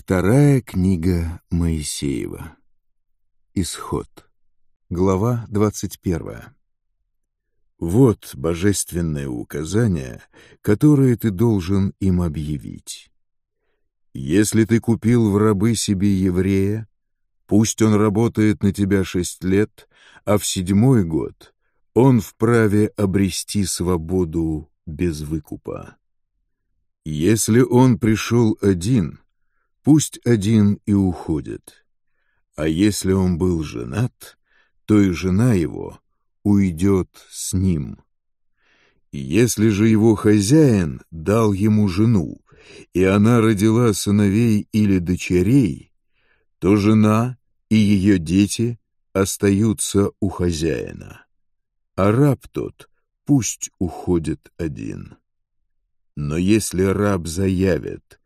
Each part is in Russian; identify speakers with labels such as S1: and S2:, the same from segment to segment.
S1: Вторая книга Моисеева. Исход. Глава 21. Вот божественное указание, которое ты должен им объявить. Если ты купил в рабы себе еврея, пусть он работает на тебя шесть лет, а в седьмой год он вправе обрести свободу без выкупа. Если он пришел один — Пусть один и уходит. А если он был женат, то и жена его уйдет с ним. Если же его хозяин дал ему жену, и она родила сыновей или дочерей, то жена и ее дети остаются у хозяина, а раб тот пусть уходит один. Но если раб заявит,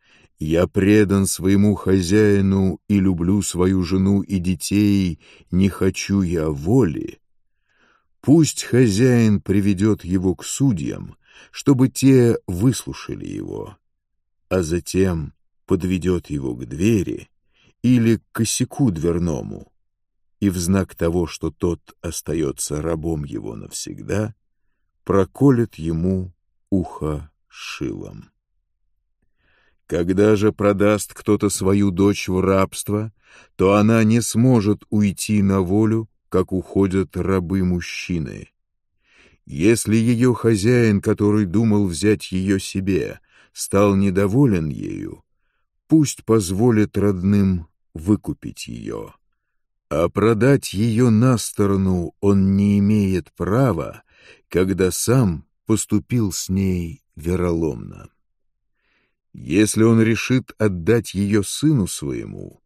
S1: я предан своему хозяину и люблю свою жену и детей, не хочу я воли. Пусть хозяин приведет его к судьям, чтобы те выслушали его, а затем подведет его к двери или к косяку дверному, и в знак того, что тот остается рабом его навсегда, проколет ему ухо шилом. Когда же продаст кто-то свою дочь в рабство, то она не сможет уйти на волю, как уходят рабы-мужчины. Если ее хозяин, который думал взять ее себе, стал недоволен ею, пусть позволит родным выкупить ее. А продать ее на сторону он не имеет права, когда сам поступил с ней вероломно. Если он решит отдать ее сыну своему,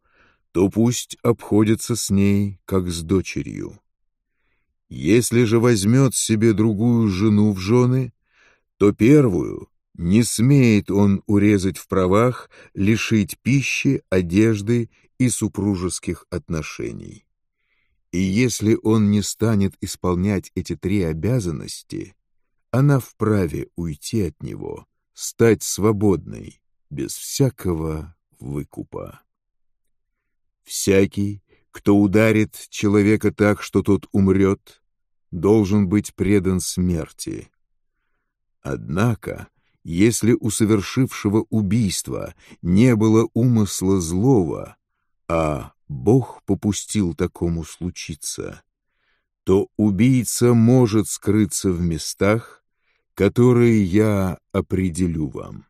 S1: то пусть обходится с ней, как с дочерью. Если же возьмет себе другую жену в жены, то первую не смеет он урезать в правах, лишить пищи, одежды и супружеских отношений. И если он не станет исполнять эти три обязанности, она вправе уйти от него — стать свободной без всякого выкупа. Всякий, кто ударит человека так, что тот умрет, должен быть предан смерти. Однако, если у совершившего убийства не было умысла злого, а Бог попустил такому случиться, то убийца может скрыться в местах, которые я определю вам.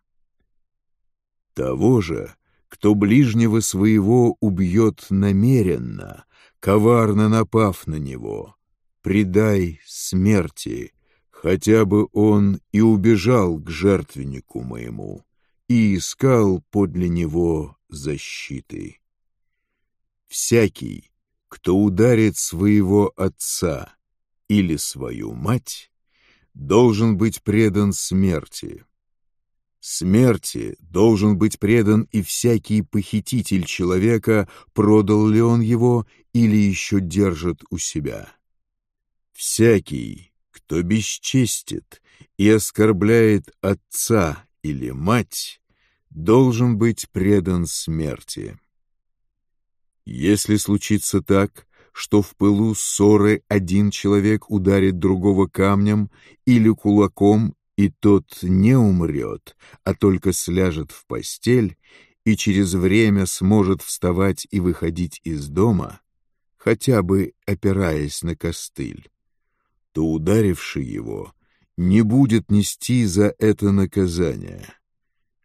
S1: Того же, кто ближнего своего убьет намеренно, коварно напав на него, предай смерти, хотя бы он и убежал к жертвеннику моему и искал подле него защиты. Всякий, кто ударит своего отца или свою мать, должен быть предан смерти. Смерти должен быть предан и всякий похититель человека, продал ли он его или еще держит у себя. Всякий, кто бесчестит и оскорбляет отца или мать, должен быть предан смерти. Если случится так, что в пылу ссоры один человек ударит другого камнем или кулаком, и тот не умрет, а только сляжет в постель и через время сможет вставать и выходить из дома, хотя бы опираясь на костыль, то ударивший его не будет нести за это наказание.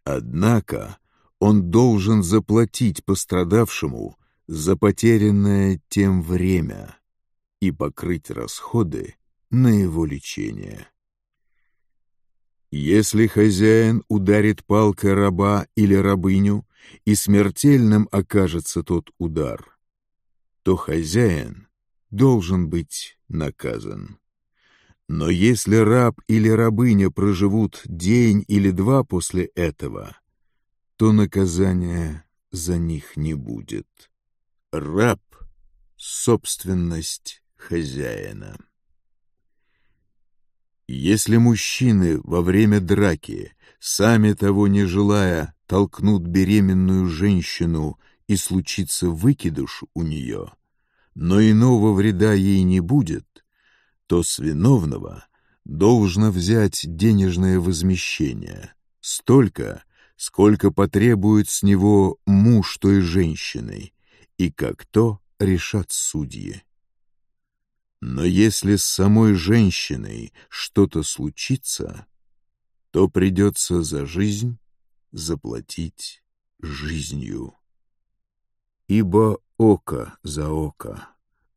S1: Однако он должен заплатить пострадавшему за потерянное тем время и покрыть расходы на его лечение. Если хозяин ударит палкой раба или рабыню, и смертельным окажется тот удар, то хозяин должен быть наказан. Но если раб или рабыня проживут день или два после этого, то наказания за них не будет раб — собственность хозяина. Если мужчины во время драки, сами того не желая, толкнут беременную женщину и случится выкидыш у нее, но иного вреда ей не будет, то с виновного должно взять денежное возмещение, столько, сколько потребует с него муж той женщины, и как то решат судьи. Но если с самой женщиной что-то случится, то придется за жизнь заплатить жизнью. Ибо око за око,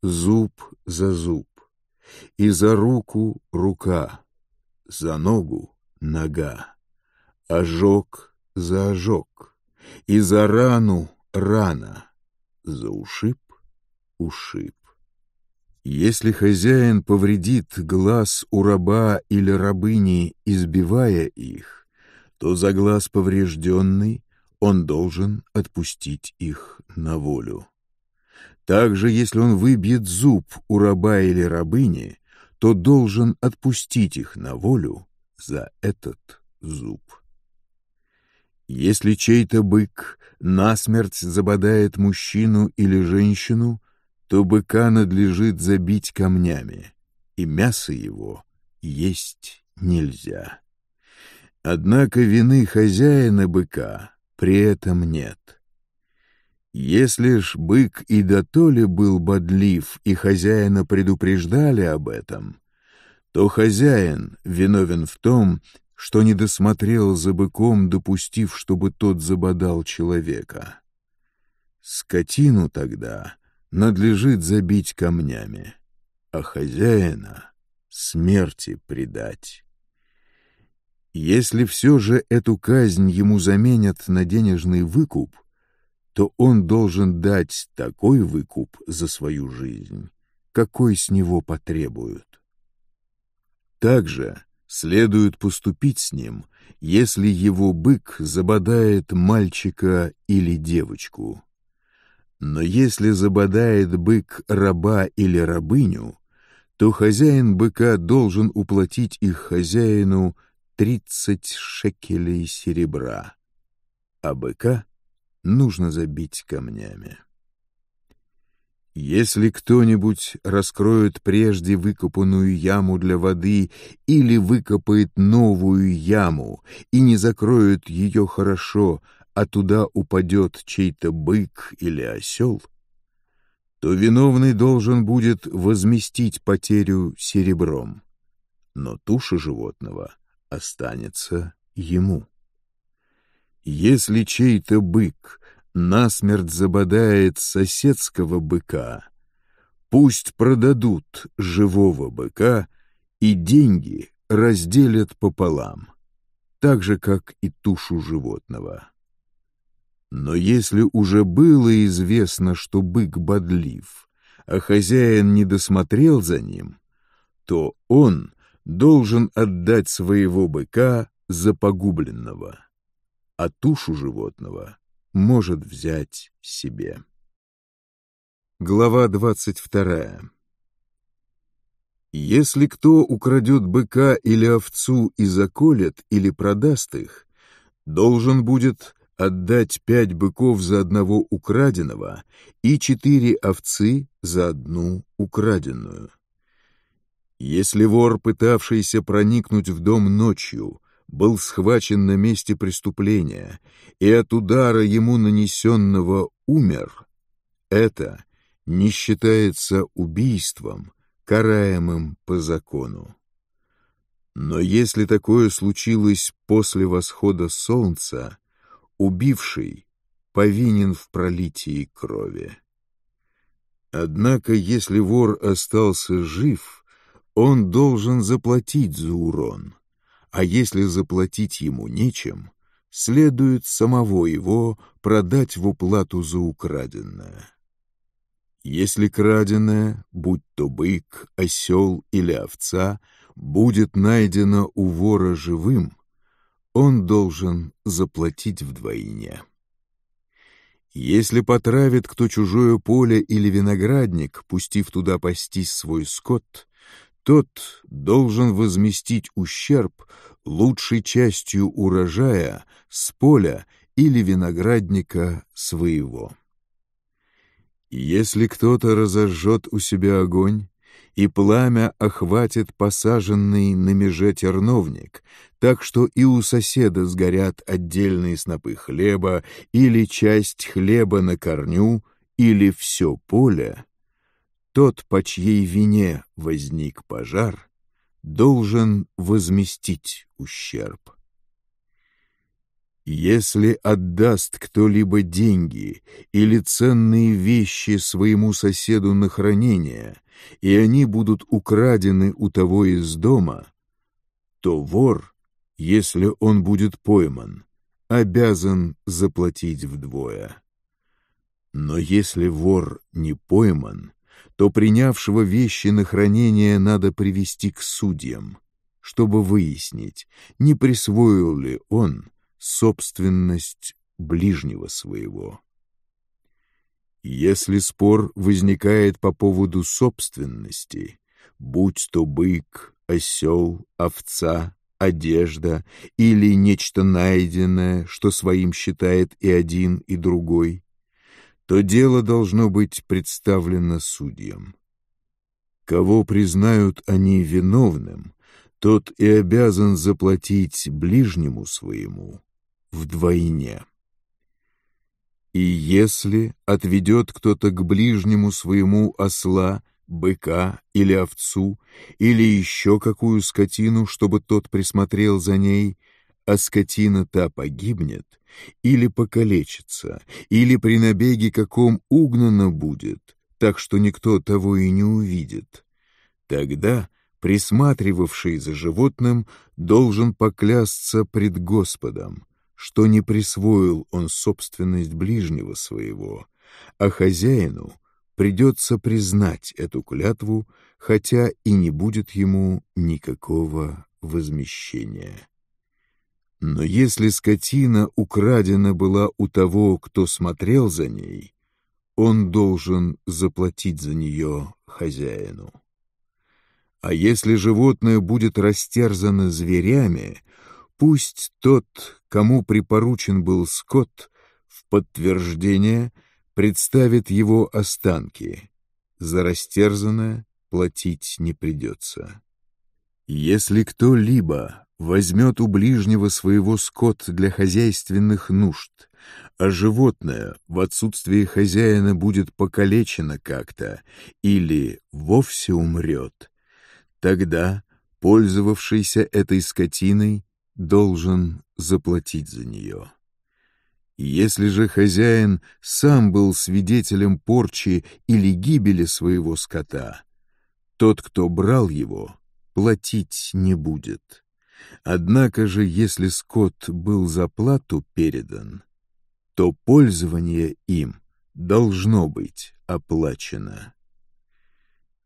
S1: зуб за зуб, и за руку рука, за ногу нога, ожог за ожог, и за рану рана, за ушиб ушиб. Если хозяин повредит глаз у раба или рабыни, избивая их, то за глаз поврежденный он должен отпустить их на волю. Также, если он выбьет зуб у раба или рабыни, то должен отпустить их на волю за этот зуб. Если чей-то бык насмерть забодает мужчину или женщину, то быка надлежит забить камнями, и мясо его есть нельзя. Однако вины хозяина быка при этом нет. Если ж бык и до то ли был бодлив, и хозяина предупреждали об этом, то хозяин виновен в том, что не досмотрел за быком, допустив, чтобы тот забодал человека. Скотину тогда надлежит забить камнями, а хозяина смерти предать. Если все же эту казнь ему заменят на денежный выкуп, то он должен дать такой выкуп за свою жизнь, какой с него потребуют. Также следует поступить с ним, если его бык забодает мальчика или девочку. Но если забодает бык раба или рабыню, то хозяин быка должен уплатить их хозяину тридцать шекелей серебра, а быка нужно забить камнями. Если кто-нибудь раскроет прежде выкопанную яму для воды или выкопает новую яму и не закроет ее хорошо, а туда упадет чей-то бык или осел, то виновный должен будет возместить потерю серебром, но туша животного останется ему. Если чей-то бык — насмерть забодает соседского быка. Пусть продадут живого быка и деньги разделят пополам, так же, как и тушу животного. Но если уже было известно, что бык бодлив, а хозяин не досмотрел за ним, то он должен отдать своего быка за погубленного, а тушу животного может взять себе. Глава двадцать вторая если кто украдет быка или овцу и заколет или продаст их, должен будет отдать пять быков за одного украденного и четыре овцы за одну украденную. Если вор, пытавшийся проникнуть в дом ночью, был схвачен на месте преступления и от удара ему нанесенного умер, это не считается убийством, караемым по закону. Но если такое случилось после восхода солнца, убивший повинен в пролитии крови. Однако, если вор остался жив, он должен заплатить за урон а если заплатить ему нечем, следует самого его продать в уплату за украденное. Если краденое, будь то бык, осел или овца, будет найдено у вора живым, он должен заплатить вдвойне. Если потравит кто чужое поле или виноградник, пустив туда пастись свой скот, тот должен возместить ущерб лучшей частью урожая с поля или виноградника своего. Если кто-то разожжет у себя огонь, и пламя охватит посаженный на меже терновник, так что и у соседа сгорят отдельные снопы хлеба или часть хлеба на корню, или все поле, тот, по чьей вине возник пожар, должен возместить ущерб. Если отдаст кто-либо деньги или ценные вещи своему соседу на хранение, и они будут украдены у того из дома, то вор, если он будет пойман, обязан заплатить вдвое. Но если вор не пойман, то принявшего вещи на хранение надо привести к судьям, чтобы выяснить, не присвоил ли он собственность ближнего своего. Если спор возникает по поводу собственности, будь то бык, осел, овца, одежда или нечто найденное, что своим считает и один, и другой, то дело должно быть представлено судьям. Кого признают они виновным, тот и обязан заплатить ближнему своему вдвойне. И если отведет кто-то к ближнему своему осла, быка или овцу, или еще какую скотину, чтобы тот присмотрел за ней, а скотина та погибнет, или покалечится, или при набеге каком угнано будет, так что никто того и не увидит. Тогда присматривавший за животным должен поклясться пред Господом, что не присвоил он собственность ближнего своего, а хозяину придется признать эту клятву, хотя и не будет ему никакого возмещения. Но если скотина украдена была у того, кто смотрел за ней, он должен заплатить за нее хозяину. А если животное будет растерзано зверями, пусть тот, кому припоручен был скот, в подтверждение представит его останки. За растерзанное платить не придется. Если кто-либо возьмет у ближнего своего скот для хозяйственных нужд, а животное в отсутствие хозяина будет покалечено как-то или вовсе умрет, тогда пользовавшийся этой скотиной должен заплатить за нее. Если же хозяин сам был свидетелем порчи или гибели своего скота, тот, кто брал его, платить не будет Однако же, если скот был за плату передан, то пользование им должно быть оплачено.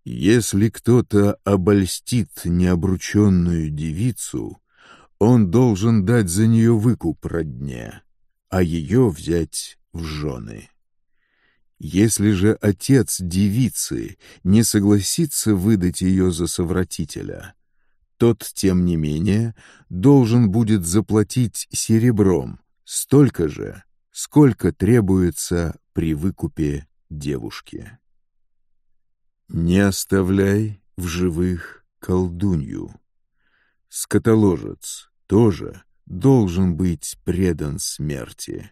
S1: Если кто-то обольстит необрученную девицу, он должен дать за нее выкуп родне, а ее взять в жены. Если же отец девицы не согласится выдать ее за совратителя — тот, тем не менее, должен будет заплатить серебром столько же, сколько требуется при выкупе девушки. «Не оставляй в живых колдунью. Скотоложец тоже должен быть предан смерти.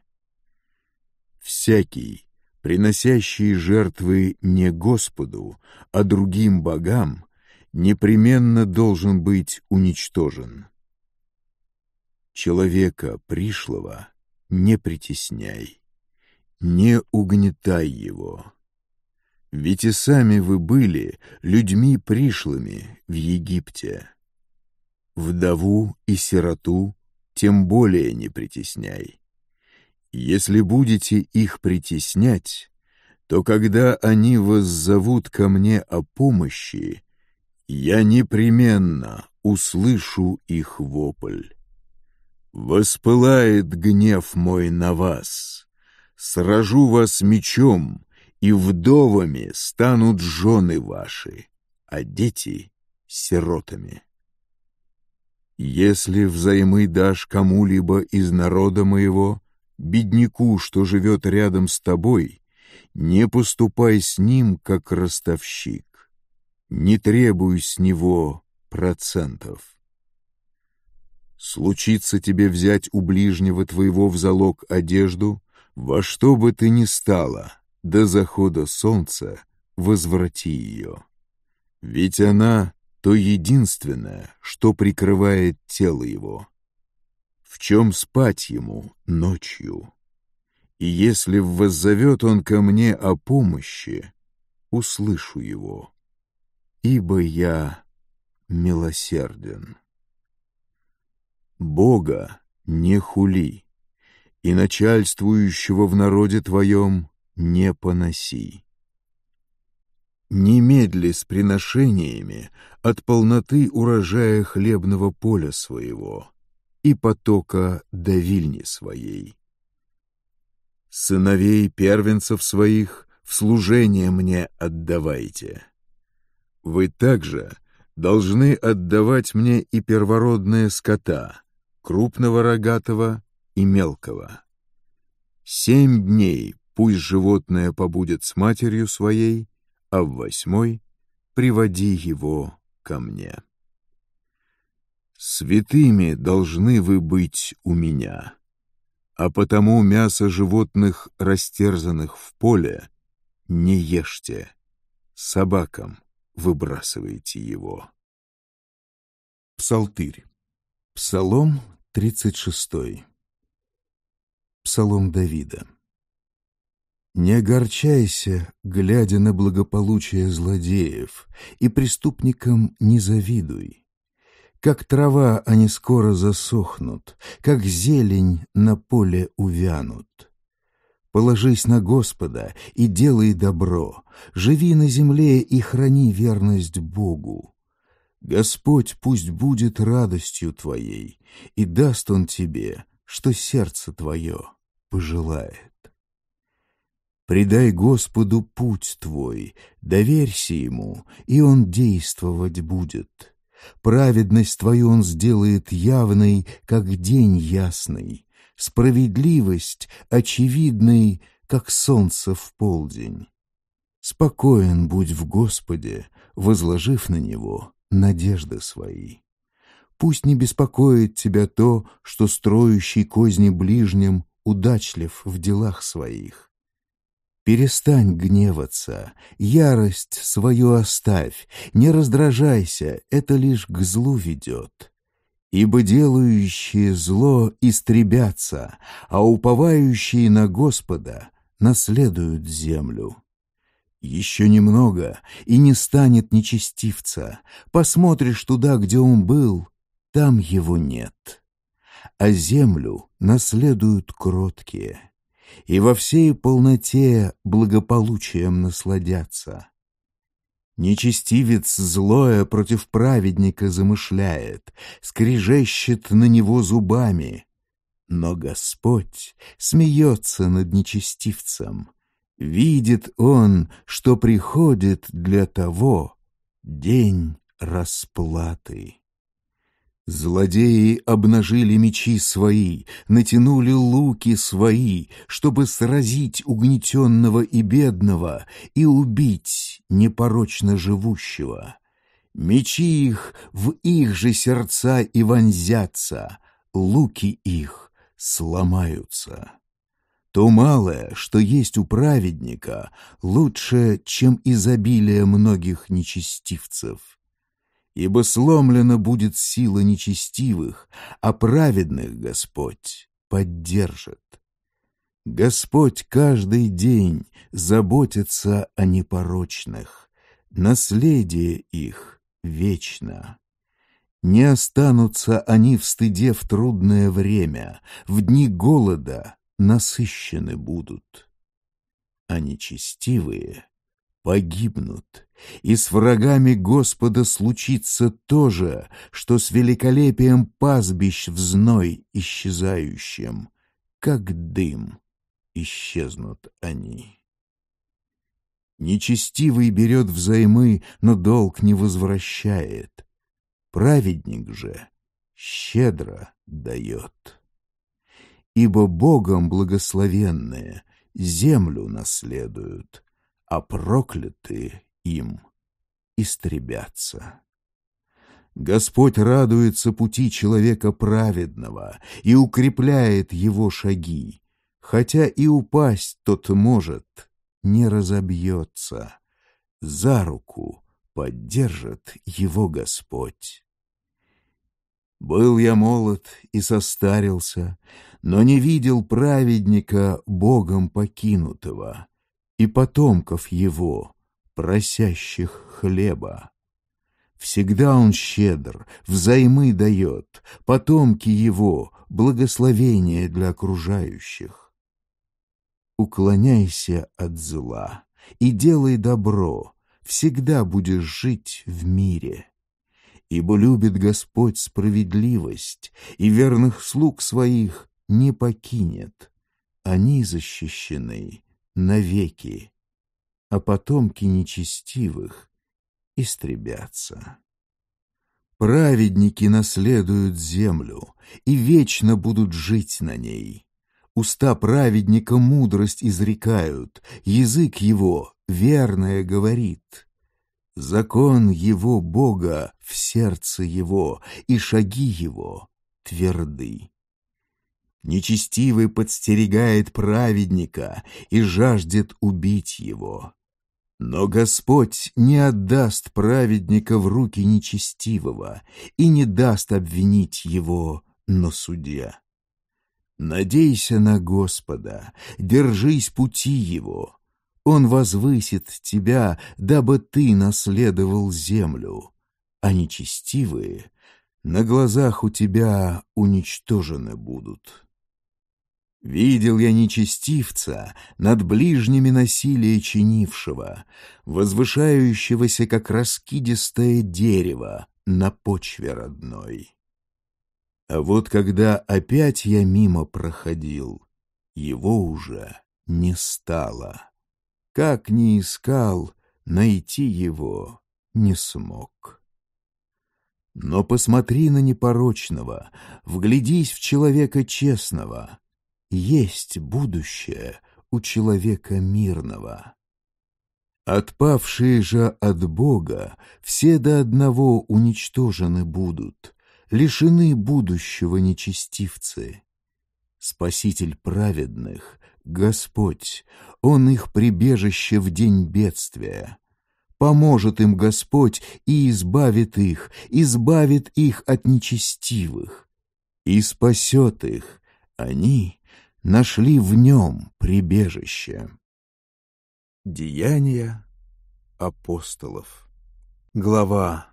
S1: Всякий, приносящий жертвы не Господу, а другим богам, непременно должен быть уничтожен. Человека пришлого не притесняй, не угнетай его. Ведь и сами вы были людьми пришлыми в Египте. Вдову и сироту тем более не притесняй. Если будете их притеснять, то когда они воззовут ко мне о помощи, я непременно услышу их вопль. Воспылает гнев мой на вас. Сражу вас мечом, и вдовами станут жены ваши, а дети — сиротами. Если взаймы дашь кому-либо из народа моего, бедняку, что живет рядом с тобой, не поступай с ним, как ростовщик не требуй с него процентов. Случится тебе взять у ближнего твоего в залог одежду, во что бы ты ни стала, до захода солнца возврати ее. Ведь она — то единственное, что прикрывает тело его. В чем спать ему ночью? И если воззовет он ко мне о помощи, услышу его ибо я милосерден. Бога не хули, и начальствующего в народе твоем не поноси. Немедли с приношениями от полноты урожая хлебного поля своего и потока давильни своей. Сыновей первенцев своих в служение мне отдавайте» Вы также должны отдавать мне и первородные скота, крупного рогатого и мелкого. Семь дней пусть животное побудет с матерью своей, а в восьмой приводи его ко мне. Святыми должны вы быть у меня, а потому мясо животных, растерзанных в поле, не ешьте собакам выбрасываете его. Псалтырь. Псалом 36. Псалом Давида. «Не огорчайся, глядя на благополучие злодеев, и преступникам не завидуй. Как трава они скоро засохнут, как зелень на поле увянут. Положись на Господа и делай добро, живи на земле и храни верность Богу. Господь пусть будет радостью твоей, и даст Он тебе, что сердце твое пожелает. Предай Господу путь твой, доверься Ему, и Он действовать будет. Праведность твою Он сделает явной, как день ясный, справедливость, очевидный, как солнце в полдень. Спокоен будь в Господе, возложив на Него надежды свои. Пусть не беспокоит тебя то, что строящий козни ближним удачлив в делах своих. Перестань гневаться, ярость свою оставь, не раздражайся, это лишь к злу ведет. Ибо делающие зло истребятся, а уповающие на Господа наследуют землю. Еще немного, и не станет нечестивца. Посмотришь туда, где он был, там его нет. А землю наследуют кроткие, и во всей полноте благополучием насладятся. Нечестивец злое против праведника замышляет, скрежещет на него зубами. Но Господь смеется над нечестивцем. Видит он, что приходит для того день расплаты. Злодеи обнажили мечи свои, натянули луки свои, чтобы сразить угнетенного и бедного и убить непорочно живущего. Мечи их в их же сердца и вонзятся, луки их сломаются. То малое, что есть у праведника, лучше, чем изобилие многих нечестивцев — ибо сломлена будет сила нечестивых, а праведных Господь поддержит. Господь каждый день заботится о непорочных, наследие их вечно. Не останутся они в стыде в трудное время, в дни голода насыщены будут. А нечестивые — погибнут, и с врагами Господа случится то же, что с великолепием пастбищ в зной исчезающим, как дым исчезнут они. Нечестивый берет взаймы, но долг не возвращает. Праведник же щедро дает. Ибо Богом благословенные землю наследуют — а проклятые им истребятся. Господь радуется пути человека праведного и укрепляет его шаги, хотя и упасть тот может, не разобьется. За руку поддержит его Господь. Был я молод и состарился, но не видел праведника Богом покинутого — и потомков его, просящих хлеба. Всегда он щедр, взаймы дает, потомки его — благословение для окружающих. Уклоняйся от зла и делай добро, всегда будешь жить в мире. Ибо любит Господь справедливость, и верных слуг своих не покинет. Они защищены навеки, а потомки нечестивых истребятся. Праведники наследуют землю и вечно будут жить на ней. Уста праведника мудрость изрекают, язык его верное говорит. Закон его Бога в сердце его, и шаги его тверды. Нечестивый подстерегает праведника и жаждет убить его. Но Господь не отдаст праведника в руки нечестивого и не даст обвинить его на суде. Надейся на Господа, держись пути Его. Он возвысит тебя, дабы ты наследовал землю, а нечестивые на глазах у тебя уничтожены будут». Видел я нечестивца, над ближними насилие чинившего, возвышающегося, как раскидистое дерево, на почве родной. А вот когда опять я мимо проходил, его уже не стало. Как ни искал, найти его не смог. Но посмотри на непорочного, вглядись в человека честного — есть будущее у человека мирного. Отпавшие же от Бога все до одного уничтожены будут, лишены будущего нечестивцы. Спаситель праведных, Господь, Он их прибежище в день бедствия. Поможет им Господь и избавит их, избавит их от нечестивых. И спасет их, они нашли в нем прибежище. Деяния апостолов. Глава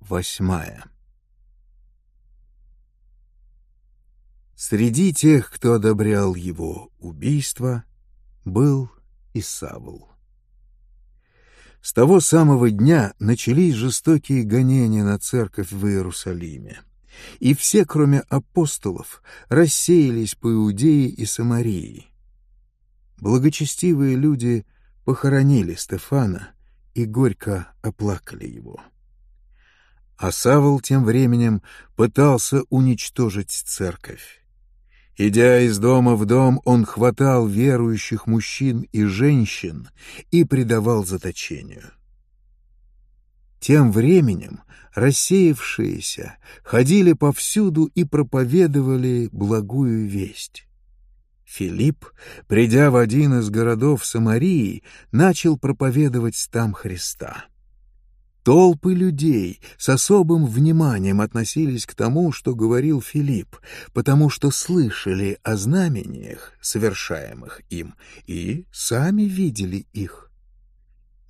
S1: восьмая. Среди тех, кто одобрял его убийство, был и Савл. С того самого дня начались жестокие гонения на церковь в Иерусалиме и все, кроме апостолов, рассеялись по Иудее и Самарии. Благочестивые люди похоронили Стефана и горько оплакали его. А Савол тем временем пытался уничтожить церковь. Идя из дома в дом, он хватал верующих мужчин и женщин и предавал заточению. Тем временем рассеявшиеся ходили повсюду и проповедовали благую весть. Филипп, придя в один из городов Самарии, начал проповедовать там Христа. Толпы людей с особым вниманием относились к тому, что говорил Филипп, потому что слышали о знамениях, совершаемых им, и сами видели их.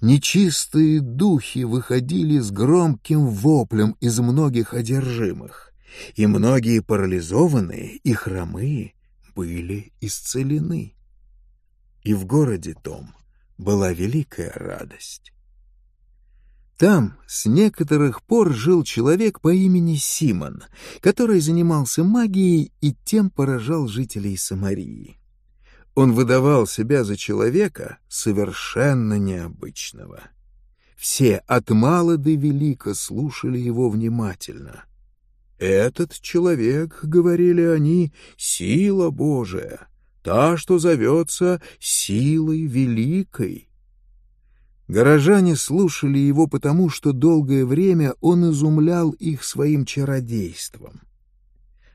S1: Нечистые духи выходили с громким воплем из многих одержимых, и многие парализованные и хромые были исцелены. И в городе том была великая радость. Там с некоторых пор жил человек по имени Симон, который занимался магией и тем поражал жителей Самарии. Он выдавал себя за человека совершенно необычного. Все от мала до велика слушали его внимательно. «Этот человек, — говорили они, — сила Божия, та, что зовется силой великой». Горожане слушали его потому, что долгое время он изумлял их своим чародейством.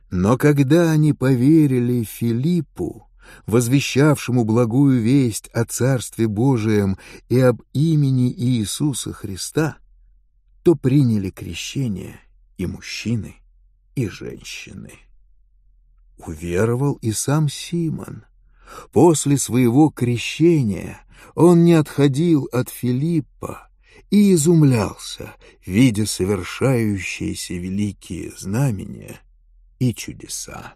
S1: Но когда они поверили Филиппу, возвещавшему благую весть о Царстве Божием и об имени Иисуса Христа, то приняли крещение и мужчины, и женщины. Уверовал и сам Симон. После своего крещения он не отходил от Филиппа и изумлялся, видя совершающиеся великие знамения и чудеса.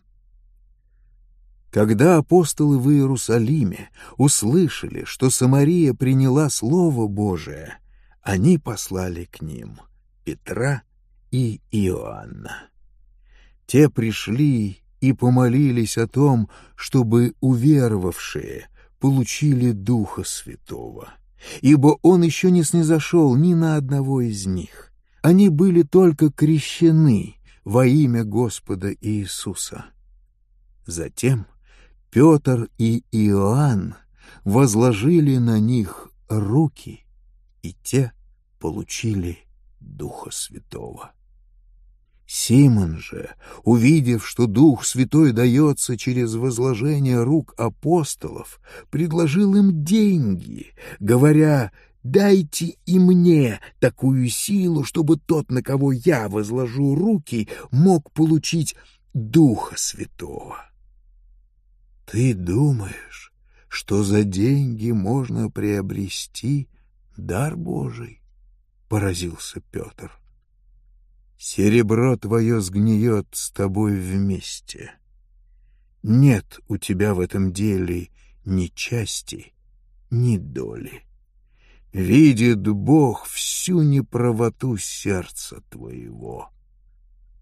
S1: Когда апостолы в Иерусалиме услышали, что Самария приняла Слово Божие, они послали к ним Петра и Иоанна. Те пришли и помолились о том, чтобы уверовавшие получили Духа Святого, ибо Он еще не снизошел ни на одного из них. Они были только крещены во имя Господа Иисуса. Затем — Петр и Иоанн возложили на них руки, и те получили Духа Святого. Симон же, увидев, что Дух Святой дается через возложение рук апостолов, предложил им деньги, говоря «Дайте и мне такую силу, чтобы тот, на кого я возложу руки, мог получить Духа Святого». Ты думаешь, что за деньги можно приобрести дар Божий? — поразился Петр. «Серебро твое сгниет с тобой вместе. Нет у тебя в этом деле ни части, ни доли. Видит Бог всю неправоту сердца твоего».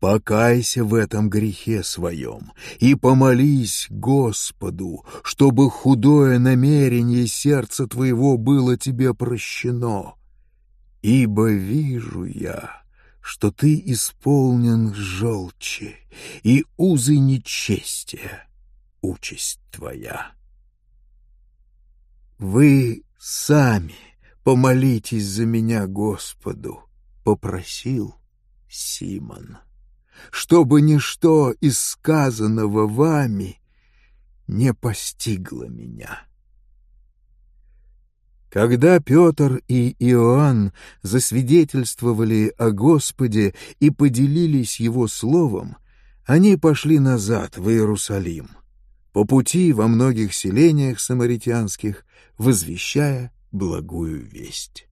S1: Покайся в этом грехе своем и помолись Господу, чтобы худое намерение сердца твоего было тебе прощено. Ибо вижу я, что ты исполнен желчи, и узы нечестия — участь твоя. Вы сами помолитесь за меня Господу, — попросил Симон чтобы ничто из сказанного вами не постигло меня». Когда Петр и Иоанн засвидетельствовали о Господе и поделились Его словом, они пошли назад в Иерусалим, по пути во многих селениях самаритянских, возвещая благую весть.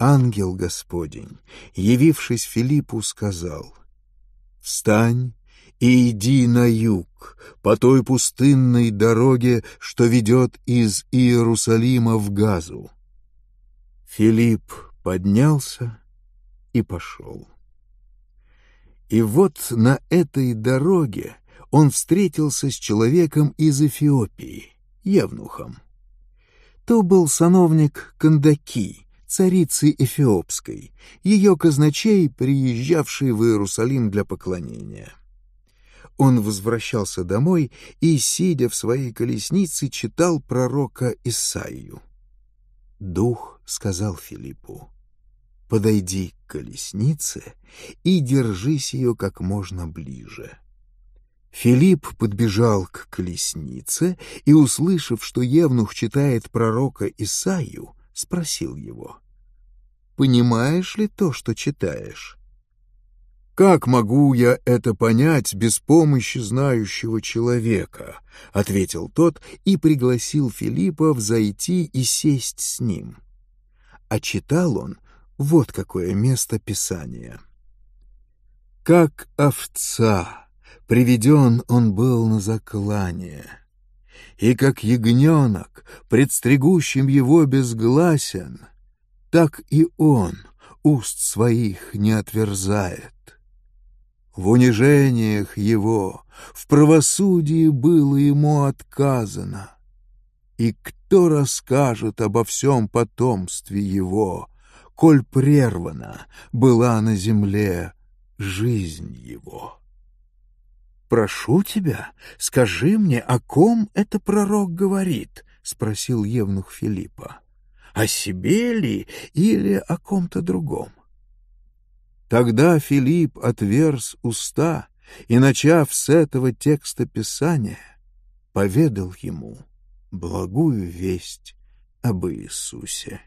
S1: Ангел Господень, явившись Филиппу, сказал — Встань и иди на юг, по той пустынной дороге, что ведет из Иерусалима в Газу. Филипп поднялся и пошел. И вот на этой дороге он встретился с человеком из Эфиопии, Евнухом. То был сановник Кандакии царицы Эфиопской, ее казначей, приезжавший в Иерусалим для поклонения. Он возвращался домой и, сидя в своей колеснице, читал пророка Исаию. «Дух сказал Филиппу, подойди к колеснице и держись ее как можно ближе». Филипп подбежал к колеснице и, услышав, что Евнух читает пророка Исаию, спросил его, понимаешь ли то, что читаешь? «Как могу я это понять без помощи знающего человека?» — ответил тот и пригласил Филиппа взойти и сесть с ним. А читал он вот какое место Писания. «Как овца приведен он был на заклание, и как ягненок, предстригущим его безгласен, так и он уст своих не отверзает. В унижениях его, в правосудии было ему отказано. И кто расскажет обо всем потомстве его, коль прервана была на земле жизнь его? «Прошу тебя, скажи мне, о ком это пророк говорит?» — спросил Евнух Филиппа о себе ли или о ком-то другом. Тогда Филипп отверз уста и, начав с этого текста Писания, поведал ему благую весть об Иисусе.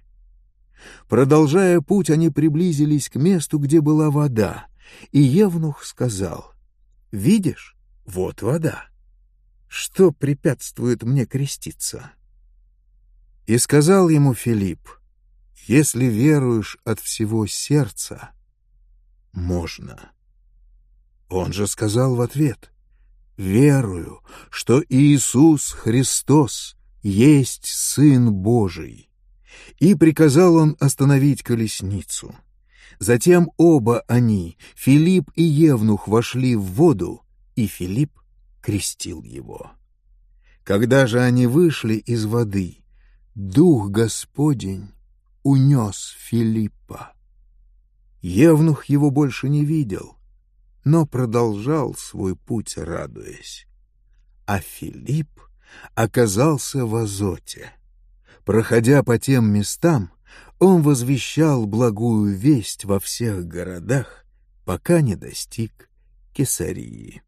S1: Продолжая путь, они приблизились к месту, где была вода, и Евнух сказал, «Видишь, вот вода. Что препятствует мне креститься?» И сказал ему Филипп, «Если веруешь от всего сердца, можно». Он же сказал в ответ, «Верую, что Иисус Христос есть Сын Божий». И приказал он остановить колесницу. Затем оба они, Филипп и Евнух, вошли в воду, и Филипп крестил его. Когда же они вышли из воды, Дух Господень унес Филиппа. Евнух его больше не видел, но продолжал свой путь, радуясь. А Филипп оказался в Азоте. Проходя по тем местам, он возвещал благую весть во всех городах, пока не достиг Кесарии.